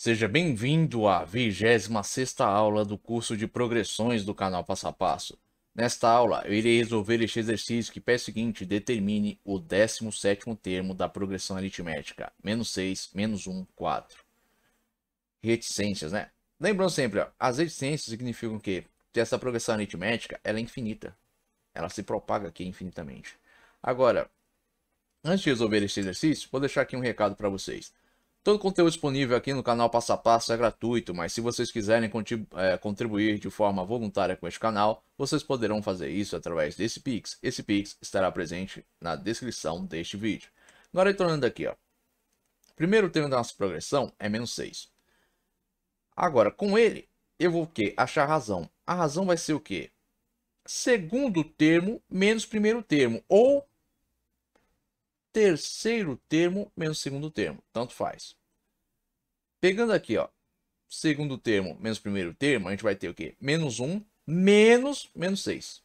Seja bem-vindo à 26ª aula do curso de progressões do canal Passo a Passo. Nesta aula, eu irei resolver este exercício que pede o seguinte, determine o 17º termo da progressão aritmética, menos 6, menos 1, 4. Reticências, né? Lembrando sempre, ó, as reticências significam que essa progressão aritmética ela é infinita. Ela se propaga aqui infinitamente. Agora, antes de resolver este exercício, vou deixar aqui um recado para vocês. Todo o conteúdo disponível aqui no canal Passo a Passo é gratuito, mas se vocês quiserem eh, contribuir de forma voluntária com este canal, vocês poderão fazer isso através desse Pix. Esse Pix estará presente na descrição deste vídeo. Agora retornando aqui, ó. Primeiro termo da nossa progressão é menos 6. Agora, com ele, eu vou o quê? Achar a razão. A razão vai ser o quê? Segundo termo menos primeiro termo, ou terceiro termo menos segundo termo, tanto faz. Pegando aqui, ó, segundo termo menos primeiro termo, a gente vai ter o quê? Menos 1 menos menos 6.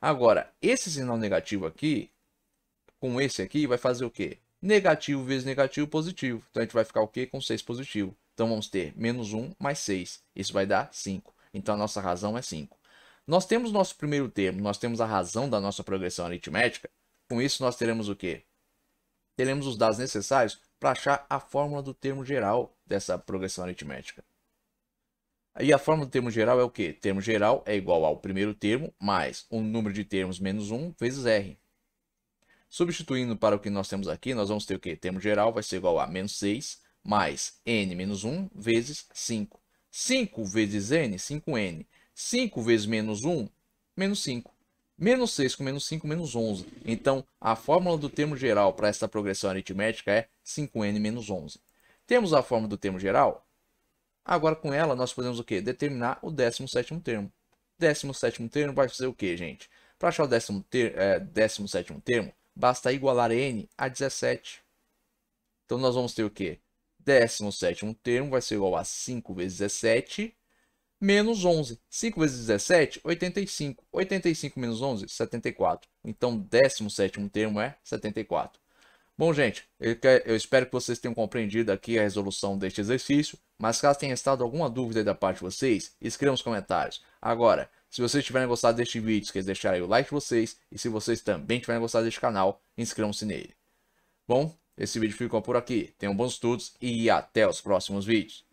Agora, esse sinal negativo aqui, com esse aqui, vai fazer o quê? Negativo vezes negativo, positivo. Então, a gente vai ficar o quê? Com 6 positivo. Então, vamos ter menos 1 mais 6. Isso vai dar 5. Então, a nossa razão é 5. Nós temos nosso primeiro termo, nós temos a razão da nossa progressão aritmética. Com isso, nós teremos o quê? Teremos os dados necessários para achar a fórmula do termo geral dessa progressão aritmética. E a fórmula do termo geral é o quê? Termo geral é igual ao primeiro termo mais o número de termos menos 1 vezes R. Substituindo para o que nós temos aqui, nós vamos ter o quê? Termo geral vai ser igual a menos 6 mais n menos 1 vezes 5. 5 vezes n, 5n. 5 vezes menos 1, menos 5. Menos 6 com menos 5, menos 11. Então, a fórmula do termo geral para essa progressão aritmética é 5n-11. Temos a forma do termo geral? Agora, com ela, nós podemos o quê? Determinar o 17º termo. 17º termo vai fazer o quê, gente? Para achar o 17º, ter, é, termo, basta igualar n a 17. Então, nós vamos ter o quê? 17º termo vai ser igual a 5 vezes 17 menos 11. 5 vezes 17, 85. 85 menos 11, 74. Então, 17º termo é 74. Bom, gente, eu espero que vocês tenham compreendido aqui a resolução deste exercício, mas caso tenha estado alguma dúvida da parte de vocês, escrevam nos comentários. Agora, se vocês tiverem gostado deste vídeo, esqueça de deixar aí o like de vocês, e se vocês também tiverem gostado deste canal, inscrevam-se nele. Bom, esse vídeo ficou por aqui, tenham bons estudos e até os próximos vídeos.